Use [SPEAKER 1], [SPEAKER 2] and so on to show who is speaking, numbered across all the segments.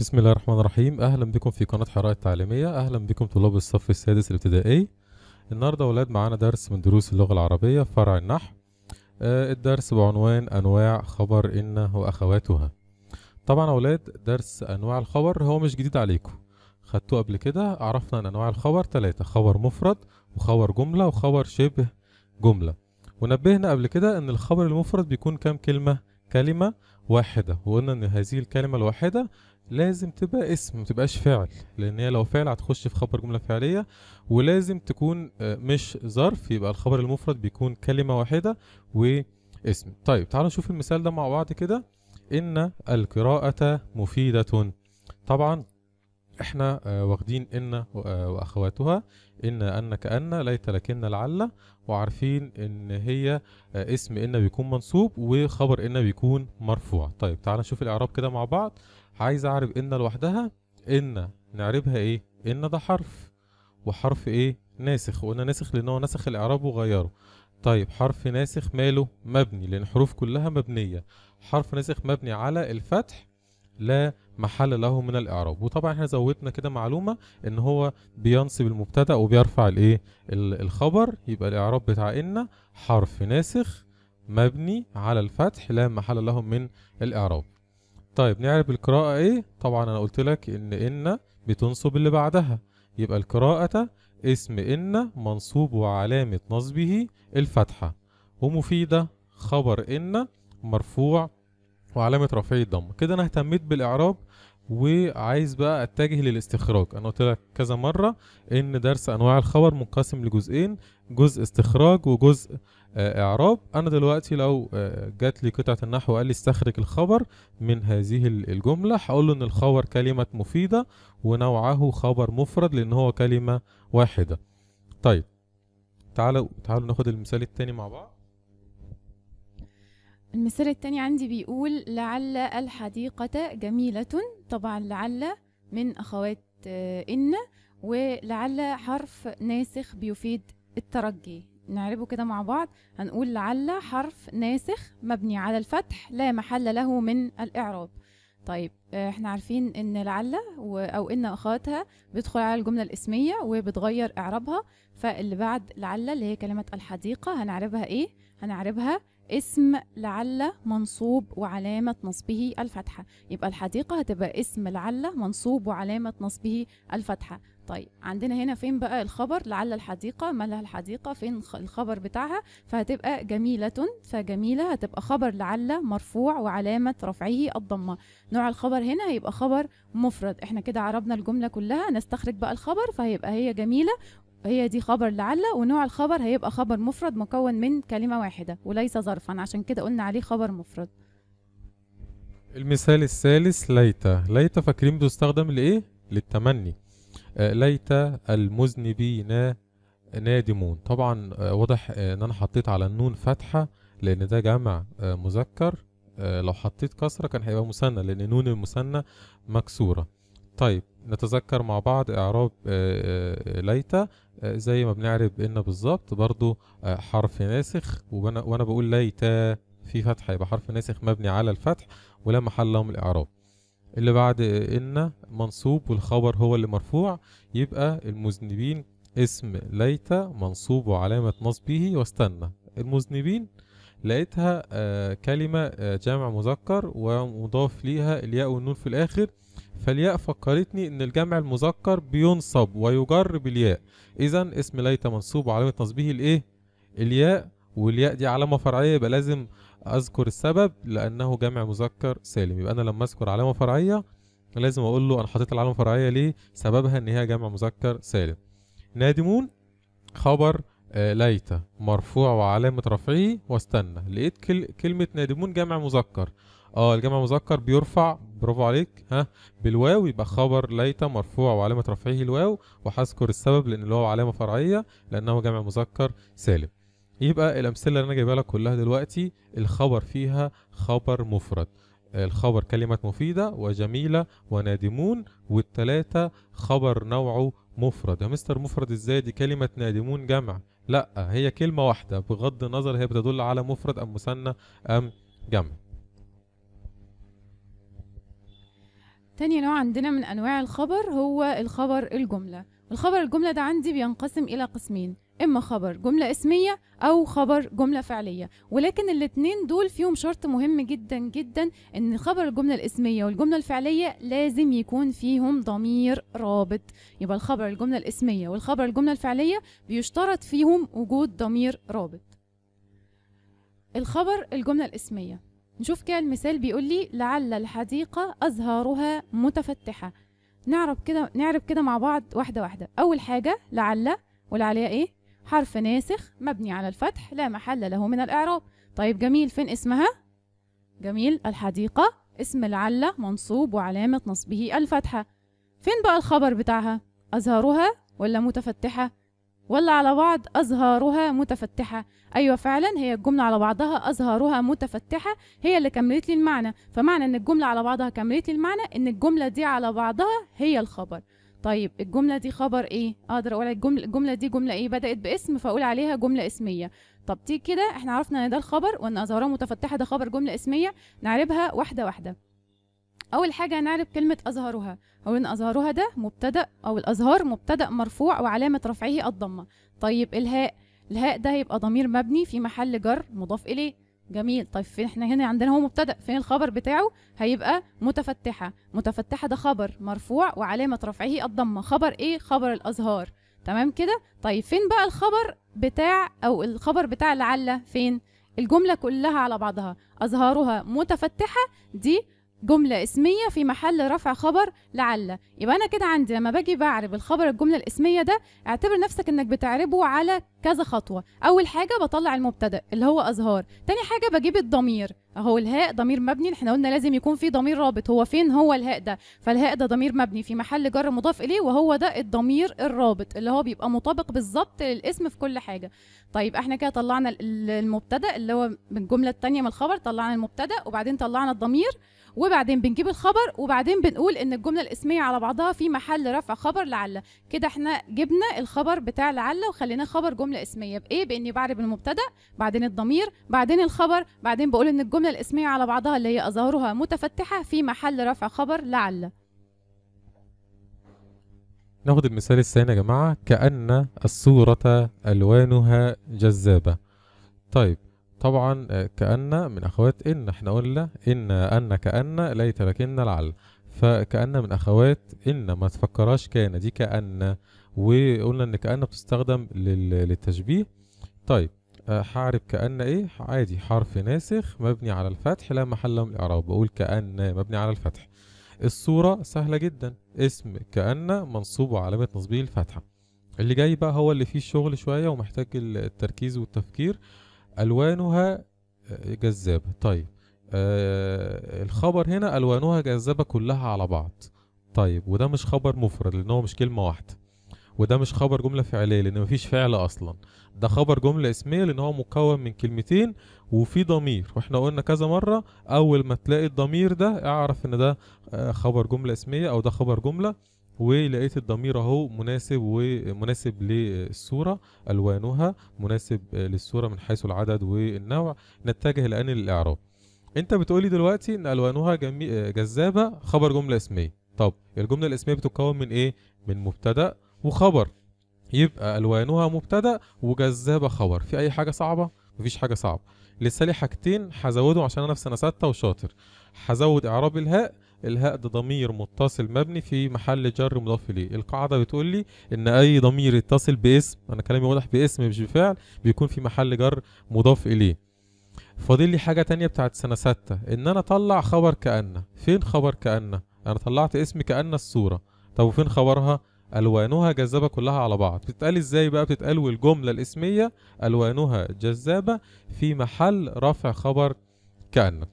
[SPEAKER 1] بسم الله الرحمن الرحيم اهلا بكم في قناه حرائق التعليميه اهلا بكم طلاب الصف السادس الابتدائي النهارده اولاد معانا درس من دروس اللغه العربيه فرع النحو آه الدرس بعنوان انواع خبر ان واخواتها طبعا اولاد درس انواع الخبر هو مش جديد عليكم خدتوه قبل كده عرفنا ان انواع الخبر ثلاثه خبر مفرد وخبر جمله وخبر شبه جمله ونبهنا قبل كده ان الخبر المفرد بيكون كام كلمه كلمة واحدة وقلنا إن هذه الكلمة الواحدة لازم تبقى اسم متبقاش فعل لأن هي لو فعل هتخش في خبر جملة فعلية ولازم تكون آه، مش ظرف يبقى الخبر المفرد بيكون كلمة واحدة واسم طيب تعالوا نشوف المثال ده مع بعض كده إن القراءة مفيدة طبعا احنا آه، واخدين ان آه، واخواتها ان انك ان ليت لكن لعل وعارفين ان هي آه، اسم ان بيكون منصوب وخبر ان بيكون مرفوع طيب تعال نشوف الاعراب كده مع بعض عايز اعرب ان لوحدها ان نعربها ايه ان ده حرف وحرف ايه ناسخ وقلنا ناسخ لان هو نسخ الاعراب وغيره طيب حرف ناسخ ماله مبني لان الحروف كلها مبنيه حرف ناسخ مبني على الفتح لا محل له من الاعراب وطبعا احنا زودنا كده معلومه ان هو بينصب المبتدا وبيرفع الايه الخبر يبقى الاعراب بتاع ان حرف ناسخ مبني على الفتح لا محل له من الاعراب طيب نعرف القراءه ايه طبعا انا قلت لك ان ان بتنصب اللي بعدها يبقى القراءه اسم ان منصوب وعلامه نصبه الفتحه ومفيده خبر ان مرفوع وعلامة رفعي الضم كده أنا اهتميت بالإعراب وعايز بقى اتجه للاستخراج انا قلت لك كذا مره ان درس انواع الخبر منقسم لجزئين جزء استخراج وجزء آه، اعراب انا دلوقتي لو آه، جات لي قطعه النحو وقال لي استخرج الخبر من هذه الجمله هقول له ان الخبر كلمه مفيده ونوعه خبر مفرد لان هو كلمه واحده طيب تعالوا تعالوا ناخد المثال التاني مع بعض
[SPEAKER 2] المثال الثاني عندي بيقول لعل الحديقة جميلة طبعا لعل من أخوات آه، إن ولعل حرف ناسخ بيفيد الترجي نعربه كده مع بعض هنقول لعل حرف ناسخ مبني على الفتح لا محل له من الإعراب طيب آه، احنا عارفين ان لعل او ان اخواتها بيدخل على الجمله الاسميه وبتغير اعرابها فاللي بعد لعل اللي هي كلمه الحديقه هنعربها ايه هنعربها اسم لعل منصوب وعلامة نصبه الفتحة يبقى الحديقة هتبقى اسم لعل منصوب وعلامة نصبه الفتحة طيب عندنا هنا فين بقى الخبر لعل الحديقة مالها الحديقة فين الخبر بتاعها فهتبقى جميلة فجميلة هتبقى خبر لعل مرفوع وعلامة رفعه الضمة نوع الخبر هنا هيبقى خبر مفرد احنا كده عربنا الجملة كلها نستخرج بقى الخبر فهيبقى هي جميلة هي دي خبر لعل ونوع الخبر هيبقى خبر مفرد مكون من كلمة واحدة وليس ظرفا عشان كده قلنا عليه خبر مفرد
[SPEAKER 1] المثال الثالث ليت ليت فاكرين بيستخدم لإيه؟ للتمني آه، ليت المذنبين نادمون طبعا آه، واضح آه، ان انا حطيت على النون فتحة لان ده جمع مذكر لو حطيت كسرة كان هيبقى مثنى لان نون المثنى مكسورة طيب نتذكر مع بعض إعراب آه، آه، آه، ليتا زي ما بنعرب إن بالظبط برضو حرف ناسخ وأنا بقول ليتا في فتحة يبقى حرف ناسخ مبني على الفتح ولا محل له من الإعراب اللي بعد إن منصوب والخبر هو اللي مرفوع يبقى المذنبين اسم ليتا منصوب وعلامة نصبه واستنى المذنبين لقيتها كلمة جمع مذكر ومضاف ليها الياء والنون في الآخر فالياء فكرتني إن الجمع المذكر بينصب ويجر بالياء إذا اسم ليت منصوب وعلامة نصبه الإيه؟ الياء والياء دي علامة فرعية يبقى لازم أذكر السبب لأنه جمع مذكر سالم يبقى أنا لما أذكر علامة فرعية لازم أقول له أنا حطيت العلامة الفرعية ليه؟ سببها إن هي جمع مذكر سالم نادمون خبر آه، ليت مرفوع وعلامة رفعه واستنى لقيت كلمة نادمون جمع مذكر اه الجمع مذكر بيرفع برافو عليك ها بالواو يبقى خبر ليت مرفوع وعلامة رفعه الواو وهذكر السبب لأن الواو علامة فرعية لأنه جمع مذكر سالم يبقى الأمثلة اللي أنا جايبها لك كلها دلوقتي الخبر فيها خبر مفرد الخبر كلمة مفيدة وجميلة ونادمون والتلاتة خبر نوعه مفرد يا مستر مفرد ازاي دي كلمة نادمون جمع لا هي كلمة واحدة بغض النظر هي بتدل على مفرد أم مثنى أم جمع
[SPEAKER 2] تاني نوع عندنا من أنواع الخبر هو الخبر الجملة الخبر الجملة ده عندي بينقسم إلى قسمين إما خبر جملة اسمية أو خبر جملة فعلية ولكن الاتنين دول فيهم شرط مهم جدا جدا إن خبر الجملة الاسمية والجملة الفعلية لازم يكون فيهم ضمير رابط يبقى الخبر الجملة الاسمية والخبر الجملة الفعلية بيشترط فيهم وجود ضمير رابط الخبر الجملة الاسمية نشوف كده المثال بيقول لي لعل الحديقة أزهارها متفتحة نعرف كده نعرف كده مع بعض واحدة واحدة أول حاجة لعل والعلياء إيه حرف ناسخ مبني على الفتح لا محل له من الإعراب طيب جميل فين اسمها جميل الحديقة اسم لعل منصوب وعلامة نصبه الفتحة فين بقى الخبر بتاعها أزهارها ولا متفتحة ولا على بعض أزهارها متفتحة أيوة فعلا هي الجملة على بعضها أزهارها متفتحة هي اللي كملت لي المعنى فمعنى إن الجملة على بعضها كملت لي المعنى إن الجملة دي على بعضها هي الخبر طيب الجملة دي خبر إيه؟ أقدر أقول الجملة, الجملة دي جملة إيه؟ بدأت باسم فأقول عليها جملة اسمية طب تيجي كده إحنا عرفنا إن ده الخبر وإن أزهارها متفتحة ده خبر جملة اسمية نعربها واحدة واحدة اول حاجه هنعرف كلمه اظهرها او ان اظهرها ده مبتدا او الأزهار مبتدا مرفوع وعلامه رفعه الضمه طيب الهاء الهاء ده هيبقى ضمير مبني في محل جر مضاف اليه جميل طيب فين احنا هنا عندنا هو مبتدا فين الخبر بتاعه هيبقى متفتحه متفتحه ده خبر مرفوع وعلامه رفعه الضمه خبر ايه خبر الاظهار تمام كده طيب فين بقى الخبر بتاع او الخبر بتاع لعل فين الجمله كلها على بعضها أزهارها متفتحه دي جملة اسمية في محل رفع خبر لعل يبقى أنا كده عندي لما باجي بعرب الخبر الجملة الاسمية ده اعتبر نفسك إنك بتعربه على كذا خطوة أول حاجة بطلع المبتدأ اللي هو أزهار تاني حاجة بجيب الضمير أهو الهاء ضمير مبني احنا قلنا لازم يكون في ضمير رابط هو فين هو الهاء ده فالهاء ده ضمير مبني في محل جر مضاف إليه وهو ده الضمير الرابط اللي هو بيبقى مطابق بالظبط للاسم في كل حاجة طيب احنا كده طلعنا المبتدأ اللي هو من الجملة التانية من الخبر طلعنا المبتدأ وبعدين طلعنا الضمير وبعدين بنجيب الخبر وبعدين بنقول ان الجمله الاسميه على بعضها في محل رفع خبر لعل كده احنا جبنا الخبر بتاع لعل وخليناه خبر جمله اسميه بايه باني بعرب المبتدا بعدين الضمير بعدين الخبر بعدين بقول ان الجمله الاسميه على بعضها اللي هي اظهرها متفتحه في محل رفع خبر لعل
[SPEAKER 1] ناخد المثال الثاني يا جماعه كأن الصورة ألوانها جذابة طيب طبعا آه، كأن من أخوات إن إحنا قلنا إن أن كأن ليت لكن لعل فكأن من أخوات إن ما تفكراش كان دي كأن وقلنا إن كأن بتستخدم للتشبيه طيب هعرب آه، كأن إيه عادي حرف ناسخ مبني على الفتح لا محل من الإعراب بقول كأن مبني على الفتح الصورة سهلة جدا اسم كأن منصوب وعلامة نصبه الفتحة اللي جاي بقى هو اللي فيه شغل شوية ومحتاج التركيز والتفكير ألوانها آه، جذابة طيب آه الخبر هنا ألوانها جذابة كلها على بعض طيب وده مش خبر مفرد لأن هو مش كلمة واحدة وده مش خبر جملة فعلية لأن مفيش فعل أصلا ده خبر جملة اسمية لأن هو مكون من كلمتين وفي ضمير واحنا قلنا كذا مرة أول ما تلاقي الضمير ده اعرف إن ده آه، خبر جملة اسمية أو ده خبر جملة ولقيت الضمير اهو مناسب ومناسب للصورة ألوانها مناسب للصورة من حيث العدد والنوع نتجه الآن للإعراب أنت بتقولي دلوقتي إن ألوانها جذابة خبر جملة اسمية طب الجملة الاسمية بتتكون من إيه؟ من مبتدأ وخبر يبقى ألوانها مبتدأ وجذابة خبر في أي حاجة صعبة؟ مفيش حاجة صعبة لسه لي حاجتين هزودهم عشان أنا في سنة ستة وشاطر هزود إعراب الهاء الهاء ده ضمير متصل مبني في محل جر مضاف اليه القاعده بتقول لي ان اي ضمير يتصل باسم انا كلامي واضح باسم مش بفعل بيكون في محل جر مضاف اليه فاضل لي حاجه تانية بتاعت سنه ستة ان انا اطلع خبر كأن فين خبر كأن انا طلعت اسم كأن الصوره طب وفين خبرها الوانها جذابه كلها على بعض بتتقال ازاي بقى بتتقال والجمله الاسميه الوانها جذابه في محل رفع خبر كأن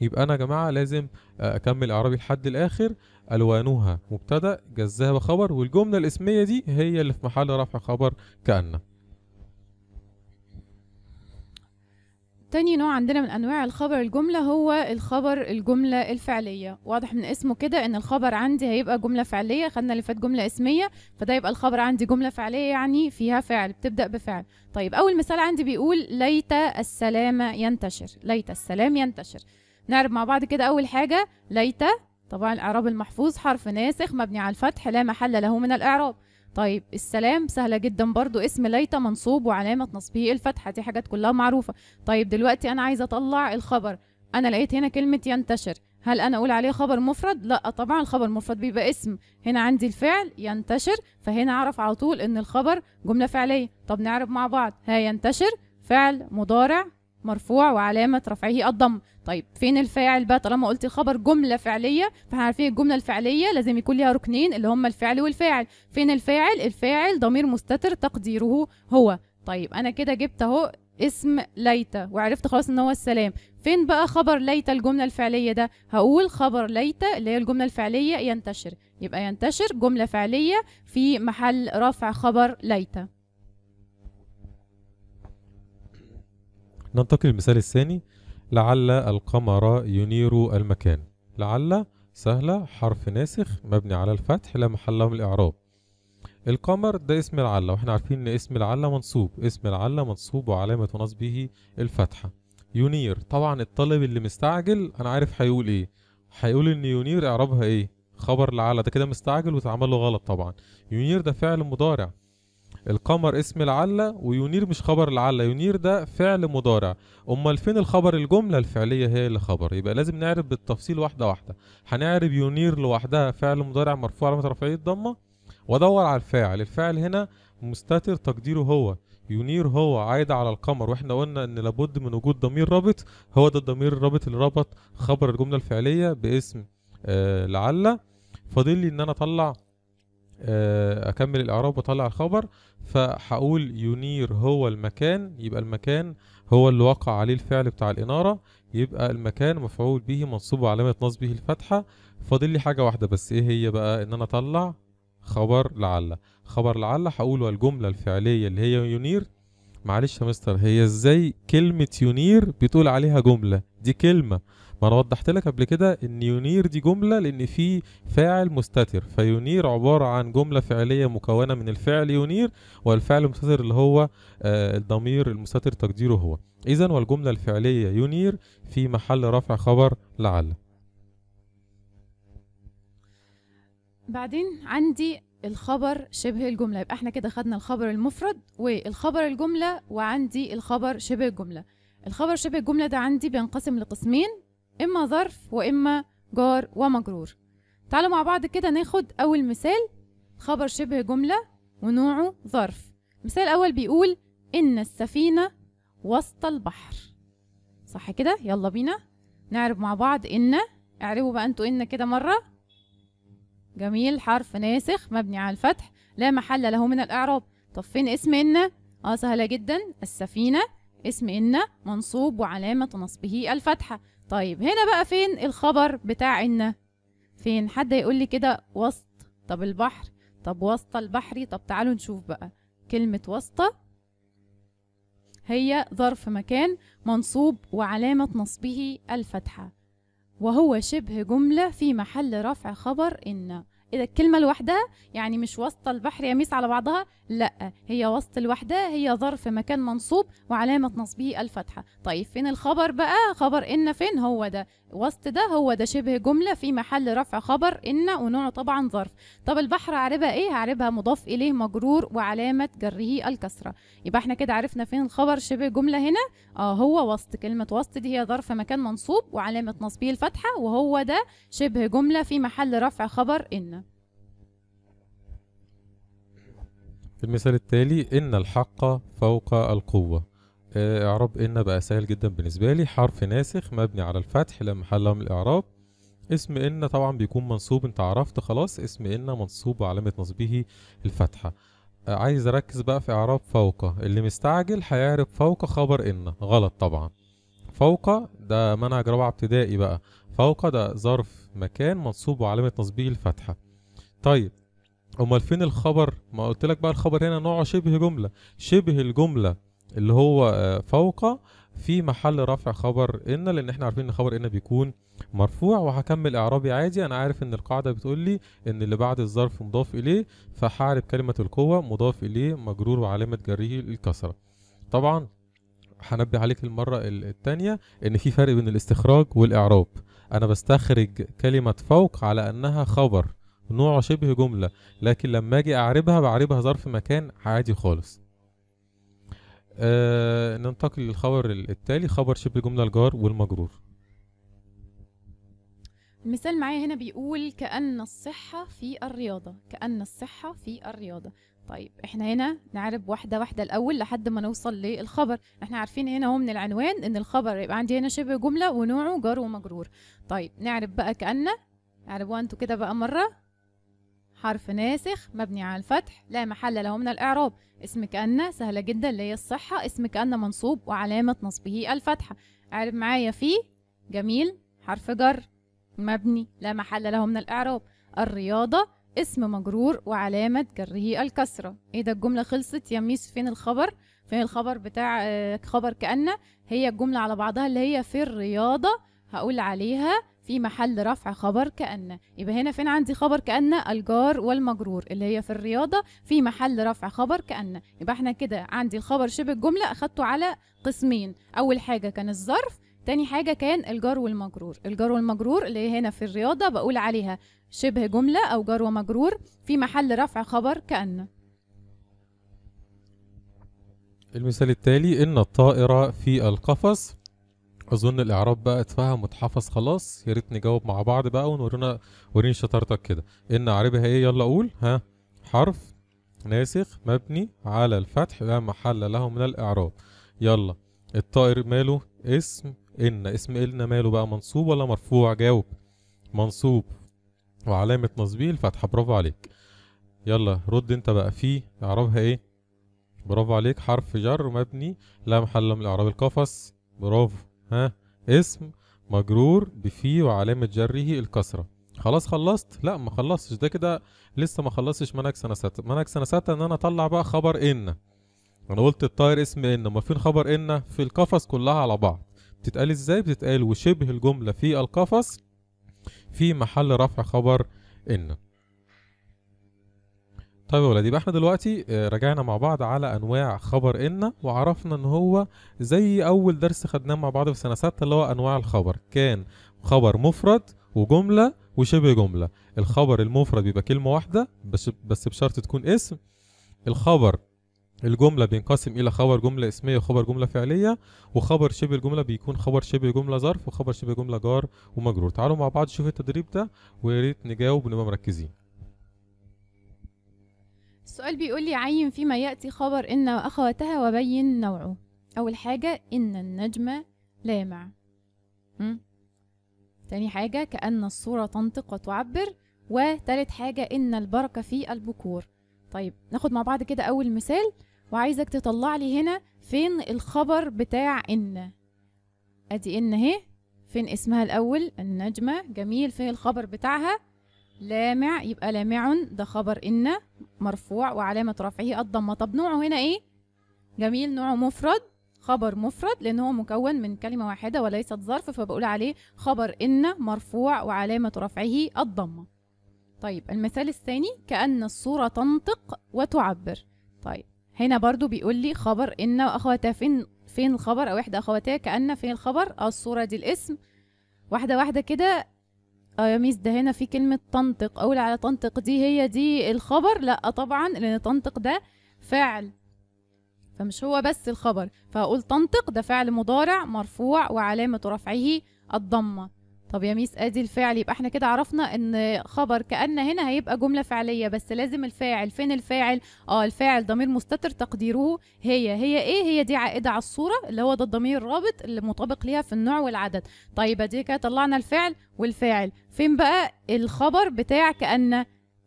[SPEAKER 1] يبقى أنا يا جماعة لازم آه، أكمل إعرابي لحد الآخر ألوانها مبتدأ جزها خبر والجملة الاسمية دي هي اللي في محل رفع خبر كأن
[SPEAKER 2] تاني نوع عندنا من أنواع الخبر الجملة هو الخبر الجملة الفعلية واضح من اسمه كده إن الخبر عندي هيبقى جملة فعلية خدنا اللي فات جملة اسمية فده يبقى الخبر عندي جملة فعلية يعني فيها فعل بتبدأ بفعل طيب أول مثال عندي بيقول ليت السلام ينتشر ليت السلام ينتشر نعرب مع بعض كده أول حاجة ليتا طبعا الإعراب المحفوظ حرف ناسخ مبني على الفتح لا محل له من الإعراب طيب السلام سهلة جدا برضو اسم ليتا منصوب وعلامة نصبه الفتحة دي حاجات كلها معروفة طيب دلوقتي أنا عايزة أطلع الخبر أنا لقيت هنا كلمة ينتشر هل أنا أقول عليه خبر مفرد؟ لا طبعا الخبر مفرد بيبقى اسم هنا عندي الفعل ينتشر فهنا أعرف على طول إن الخبر جملة فعلية طب نعرف مع بعض ها ينتشر فعل مضارع مرفوع وعلامة رفعه الضم طيب فين الفاعل بقى طالما قلت خبر جملة فعلية فاحنا عارفين الجملة الفعلية لازم يكون ليها ركنين اللي هما الفعل والفاعل فين الفاعل الفاعل ضمير مستتر تقديره هو طيب انا كده جبت اهو اسم ليتا وعرفت خلاص ان هو السلام فين بقى خبر ليتا الجملة الفعلية ده هقول خبر ليتا اللي هي الجملة الفعلية ينتشر يبقى ينتشر جملة فعلية في محل رفع خبر ليتا
[SPEAKER 1] ننتقل للمثال الثاني لعل القمر ينير المكان لعل سهلة حرف ناسخ مبني على الفتح لا محل له من الإعراب القمر ده اسم العلة واحنا عارفين ان اسم العلة منصوب اسم العلة منصوب وعلامة نصبه الفتحة ينير طبعا الطالب اللي مستعجل انا عارف هيقول ايه هيقول ان ينير اعرابها ايه خبر لعل ده كده مستعجل وتعمله له غلط طبعا ينير ده فعل مضارع القمر اسم العلة وينير مش خبر العلة ينير ده فعل مضارع امال فين الخبر الجملة الفعلية هي اللي خبر يبقى لازم نعرف بالتفصيل واحدة واحدة هنعرف ينير لوحدها فعل مضارع مرفوع علامة رفعية الضمة وادور على الفاعل الفاعل هنا مستتر تقديره هو ينير هو عايد على القمر واحنا قلنا ان لابد من وجود ضمير رابط هو ده الضمير الرابط اللي ربط خبر الجملة الفعلية باسم آه لعل فاضل لي ان انا اطلع آه، اكمل الاعراب واطلع الخبر فهقول ينير هو المكان يبقى المكان هو اللي وقع عليه الفعل بتاع الاناره يبقى المكان مفعول به منصوب وعلامه نصبه الفتحه فاضل لي حاجه واحده بس ايه هي بقى ان انا اطلع خبر لعل خبر لعل هقول والجمله الفعليه اللي هي ينير معلش يا مستر هي ازاي كلمه ينير بتقول عليها جمله دي كلمه ما انا وضحت لك قبل كده ان ينير دي جمله لان في فاعل مستتر فينير عباره عن جمله فعليه مكونه من الفعل ينير والفعل المستتر اللي هو آه الضمير المستتر تقديره هو اذا والجمله الفعليه ينير في محل رفع خبر لعل
[SPEAKER 2] بعدين عندي الخبر شبه الجمله يبقى احنا كده خدنا الخبر المفرد والخبر الجمله وعندي الخبر شبه الجمله الخبر شبه الجمله ده عندي بينقسم لقسمين إما ظرف وإما جار ومجرور تعالوا مع بعض كده ناخد أول مثال خبر شبه جملة ونوعه ظرف مثال أول بيقول إن السفينة وسط البحر صح كده يلا بينا نعرب مع بعض إن اعربوا بقى انتوا إن كده مرة جميل حرف ناسخ مبني على الفتح لا محل له من الإعراب طب فين اسم إن اه سهلة جدا السفينة اسم إن منصوب وعلامة نصبه الفتحة طيب هنا بقى فين الخبر بتاع إن فين حد يقول لي كده وسط طب البحر طب واسطة البحري طب تعالوا نشوف بقى كلمة واسطة هي ظرف مكان منصوب وعلامة نصبه الفتحة وهو شبه جملة في محل رفع خبر إن اذا الكلمه لوحدها يعني مش وسط البحر يميس على بعضها لا هي وسط الواحده هي ظرف مكان منصوب وعلامه نصبه الفتحه طيب فين الخبر بقى خبر ان فين هو ده وسط ده هو ده شبه جمله في محل رفع خبر ان ونوعه طبعا ظرف طب البحر عربها ايه عربها مضاف اليه مجرور وعلامه جره الكسره يبقى احنا كده عرفنا فين الخبر شبه جمله هنا اه هو وسط كلمه وسط دي هي ظرف مكان منصوب وعلامه نصبه الفتحه وهو ده شبه جمله في محل رفع خبر ان
[SPEAKER 1] المثال التالي إن الحق فوق القوة آه، إعراب إن بقى سهل جدا بالنسبة لي حرف ناسخ مبني على الفتح لا محل من الإعراب اسم إن طبعا بيكون منصوب أنت عرفت خلاص اسم إن منصوب وعلامة نصبه الفتحة آه، عايز أركز بقى في إعراب فوق اللي مستعجل هيعرف فوق خبر إن غلط طبعا فوق ده منهج رابعة ابتدائي بقى فوق ده ظرف مكان منصوب وعلامة نصبه الفتحة طيب امال فين الخبر ما قلت لك بقى الخبر هنا نوعه شبه جمله شبه الجمله اللي هو آه، فوق في محل رفع خبر ان لان احنا عارفين ان خبر ان بيكون مرفوع وهكمل اعرابي عادي انا عارف ان القاعده بتقول لي ان اللي بعد الظرف مضاف اليه فهعرب كلمه القوه مضاف اليه مجرور وعلامه جريه الكسره طبعا هنبه عليك المره الثانيه ان في فرق بين الاستخراج والاعراب انا بستخرج كلمه فوق على انها خبر نوع شبه جملة لكن لما أجي أعربها بعربها ظرف مكان عادي خالص آه ننتقل للخبر التالي خبر شبه جملة الجار والمجرور
[SPEAKER 2] المثال معايا هنا بيقول كأن الصحة في الرياضة كأن الصحة في الرياضة طيب احنا هنا نعرب واحدة واحدة الأول لحد ما نوصل للخبر احنا عارفين هنا هو من العنوان ان الخبر يبقى عندي هنا شبه جملة ونوعه جار ومجرور طيب نعرب بقى كأن نعرب وانتو كده بقى مرة حرف ناسخ مبني على الفتح لا محل له من الإعراب اسم كأن سهلة جدا اللي هي الصحة اسم كأن منصوب وعلامة نصبه الفتحة عارف معايا فيه جميل حرف جر مبني لا محل له من الإعراب الرياضة اسم مجرور وعلامة جره الكسرة ايه ده الجملة خلصت يا ميس فين الخبر فين الخبر بتاع آه، خبر كأن هي الجملة على بعضها اللي هي في الرياضة هقول عليها في محل رفع خبر كأن يبقى هنا فين عندي خبر كأن الجار والمجرور اللي هي في الرياضة في محل رفع خبر كأن يبقى احنا كده عندي الخبر شبه الجملة أخدته على قسمين أول حاجة كان الظرف تاني حاجة كان الجار والمجرور الجار والمجرور اللي هي هنا في الرياضة بقول عليها شبه جملة أو جار ومجرور في محل رفع خبر كأن
[SPEAKER 1] المثال التالي إن الطائرة في القفص اظن الاعراب بقى اتفهم واتحفظ خلاص يا ريت نجاوب مع بعض بقى ونورينا وريني شطارتك كده ان عربها ايه يلا قول ها حرف ناسخ مبني على الفتح لا محل له من الاعراب يلا الطائر ماله اسم ان اسم إلنا ماله بقى منصوب ولا مرفوع جاوب منصوب وعلامة نصبه الفتحة برافو عليك يلا رد انت بقى في اعرابها ايه برافو عليك حرف جر مبني لا محل من الاعراب القفص برافو ها اسم مجرور بفي وعلامة جره الكسرة خلاص خلصت لا ما خلصتش ده كده لسه ما خلصتش منهج سنة ستة منهج سنة ستة ان انا اطلع بقى خبر ان انا قلت الطائر اسم ان ما فين خبر ان في القفص كلها على بعض بتتقال ازاي بتتقال وشبه الجملة في القفص في محل رفع خبر ان طيب يا ولاد يبقى احنا دلوقتي آه، رجعنا مع بعض على انواع خبر ان وعرفنا ان هو زي اول درس خدناه مع بعض في سنه سته اللي هو انواع الخبر كان خبر مفرد وجمله وشبه جمله الخبر المفرد بيبقى كلمه واحده بس بس بشرط تكون اسم الخبر الجملة بينقسم إلى خبر جملة اسمية وخبر جملة فعلية وخبر شبه الجملة بيكون خبر شبه جملة ظرف وخبر شبه جملة جار ومجرور تعالوا مع بعض نشوف التدريب ده ويا ريت نجاوب ونبقى مركزين
[SPEAKER 2] السؤال بيقول لي عين فيما يأتي خبر إن وأخواتها وبين نوعه أول حاجة إن النجم لامع تاني حاجة كأن الصورة تنطق وتعبر وتالت حاجة إن البركة في البكور طيب ناخد مع بعض كده أول مثال وعايزك تطلع لي هنا فين الخبر بتاع إن أدي إن أهي فين اسمها الأول النجمة جميل فين الخبر بتاعها لامع يبقى لامع ده خبر إن مرفوع وعلامة رفعه الضمة طب نوعه هنا إيه؟ جميل نوعه مفرد خبر مفرد لأن هو مكون من كلمة واحدة وليست ظرف فبقول عليه خبر إن مرفوع وعلامة رفعه الضمة طيب المثال الثاني كأن الصورة تنطق وتعبر طيب هنا برضو بيقول لي خبر إن وأخواتها فين فين الخبر أو إحدى أخواتها كأن فين الخبر آه، الصورة دي الاسم واحدة واحدة كده اه يا ميس ده هنا في كلمة تنطق أقول على تنطق دي هي دي الخبر لأ طبعا لأن تنطق ده فعل فمش هو بس الخبر فهقول تنطق ده فعل مضارع مرفوع وعلامة رفعه الضمة طب يا ميس ادي الفعل يبقى احنا كده عرفنا ان خبر كأن هنا هيبقى جملة فعلية بس لازم الفاعل فين الفاعل اه الفاعل ضمير مستتر تقديره هي هي ايه هي دي عائدة على الصورة اللي هو ده الضمير الرابط اللي مطابق ليها في النوع والعدد طيب ادي كده طلعنا الفعل والفاعل فين بقى الخبر بتاع كأن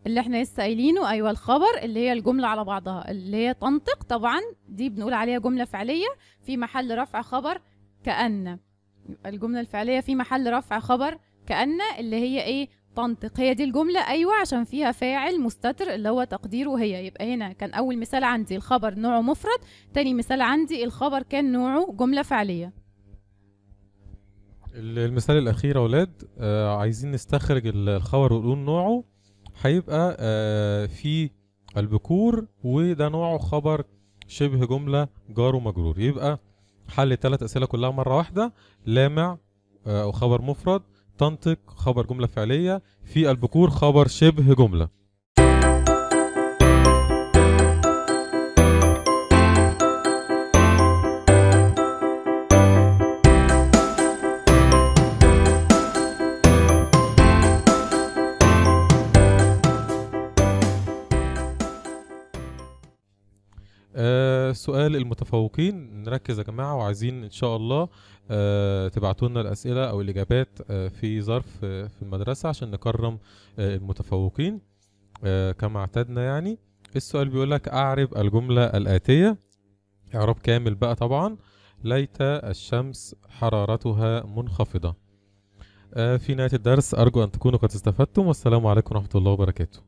[SPEAKER 2] اللي احنا لسه قايلينه ايوه الخبر اللي هي الجمله على بعضها اللي هي تنطق طبعا دي بنقول عليها جمله فعليه في محل رفع خبر كأن الجمله الفعليه في محل رفع خبر كأن اللي هي ايه تنطق هي دي الجملة أيوة عشان فيها فاعل مستتر اللي هو تقديره هي يبقى هنا كان أول مثال عندي الخبر نوعه مفرد تاني مثال عندي الخبر كان نوعه جملة فعلية
[SPEAKER 1] المثال الأخير يا أولاد آه عايزين نستخرج الخبر ونقول نوعه هيبقى آه في البكور وده نوعه خبر شبه جملة جار ومجرور يبقى حل الثلاث اسئله كلها مره واحده لامع آه، او خبر مفرد تنطق خبر جمله فعليه في البكور خبر شبه جمله سؤال المتفوقين نركز يا جماعه وعايزين ان شاء الله آه تبعتوا لنا الاسئله او الاجابات آه في ظرف آه في المدرسه عشان نكرم آه، المتفوقين آه، كما اعتدنا يعني السؤال بيقول لك اعرب الجمله الاتيه اعراب كامل بقى طبعا ليت الشمس حرارتها منخفضه آه، في نهايه الدرس ارجو ان تكونوا قد استفدتم والسلام عليكم ورحمه الله وبركاته